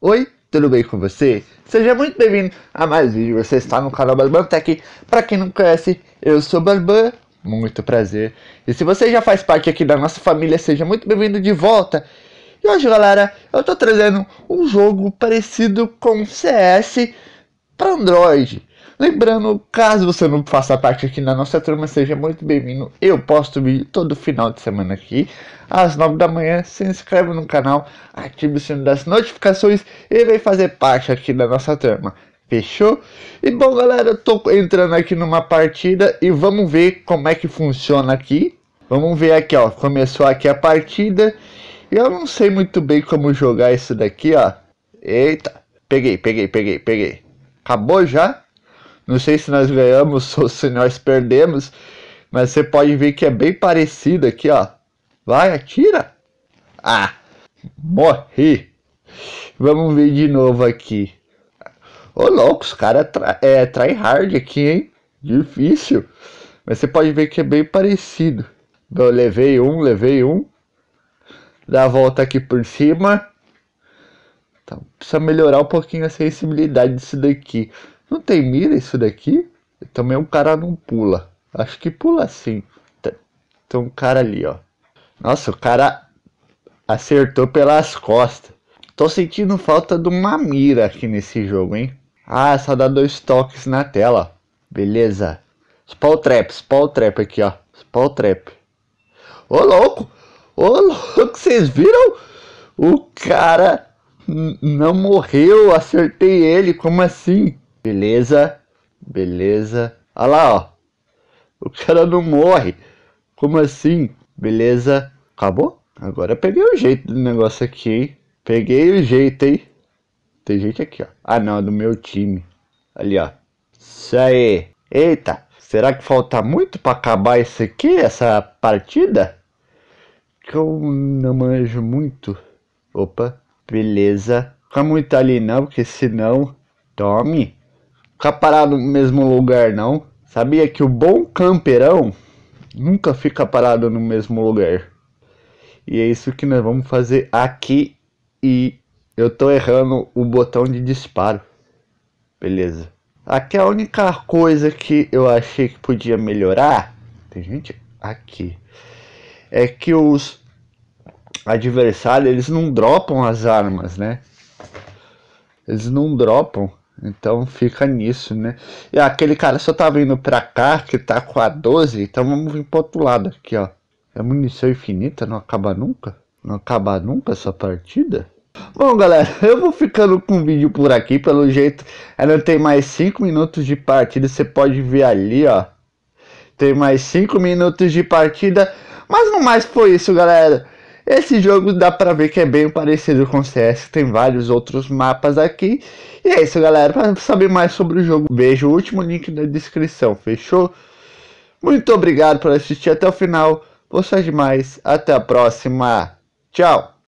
Oi, tudo bem com você? Seja muito bem-vindo a mais um vídeo, você está no canal Barban Tech. Para quem não conhece, eu sou Barban, muito prazer. E se você já faz parte aqui da nossa família, seja muito bem-vindo de volta. E hoje, galera, eu estou trazendo um jogo parecido com CS para Android. Lembrando, caso você não faça parte aqui na nossa turma, seja muito bem-vindo. Eu posto vídeo todo final de semana aqui, às 9 da manhã. Se inscreve no canal, ative o sino das notificações e vem fazer parte aqui da nossa turma. Fechou? E bom, galera, eu tô entrando aqui numa partida e vamos ver como é que funciona aqui. Vamos ver aqui, ó. Começou aqui a partida. e Eu não sei muito bem como jogar isso daqui, ó. Eita. Peguei, peguei, peguei, peguei. Acabou já? Não sei se nós ganhamos ou se nós perdemos, mas você pode ver que é bem parecido aqui, ó. Vai, atira. Ah, morri. Vamos ver de novo aqui. Ô, louco, os caras tra é, try hard aqui, hein? Difícil. Mas você pode ver que é bem parecido. Eu levei um, levei um. Dá a volta aqui por cima. Então, precisa melhorar um pouquinho a sensibilidade disso daqui. Não tem mira isso daqui? Também o um cara não pula. Acho que pula sim. Tem um cara ali, ó. Nossa, o cara acertou pelas costas. Tô sentindo falta de uma mira aqui nesse jogo, hein? Ah, só dá dois toques na tela. Beleza. Spawn trap, spawn trap aqui, ó. Spawn trap. Ô, louco! Ô, louco, vocês viram? O cara não morreu, acertei ele, como assim? Beleza, beleza. Olha lá, ó. O cara não morre. Como assim? Beleza. Acabou? Agora peguei o jeito do negócio aqui, hein? Peguei o jeito, hein? Tem gente aqui, ó. Ah, não, é do meu time. Ali, ó. Isso aí. Eita, será que falta muito para acabar isso aqui, essa partida? Que eu não manjo muito. Opa, beleza. Fica muito ali não, porque senão... Tome ficar parado no mesmo lugar, não. Sabia que o bom camperão nunca fica parado no mesmo lugar. E é isso que nós vamos fazer aqui. E eu tô errando o botão de disparo. Beleza. Aqui é a única coisa que eu achei que podia melhorar. Tem gente aqui. É que os adversários eles não dropam as armas, né? Eles não dropam. Então fica nisso, né? E aquele cara só tá vindo pra cá, que tá com a 12, então vamos vir pro outro lado aqui, ó. É munição infinita, não acaba nunca? Não acaba nunca essa partida? Bom, galera, eu vou ficando com o vídeo por aqui, pelo jeito ainda tem mais 5 minutos de partida, você pode ver ali, ó. Tem mais 5 minutos de partida, mas no mais foi isso, galera. Esse jogo dá pra ver que é bem parecido com o CS, tem vários outros mapas aqui. E é isso, galera. Para saber mais sobre o jogo, veja o último link na descrição, fechou? Muito obrigado por assistir até o final. Vocês é demais. Até a próxima. Tchau.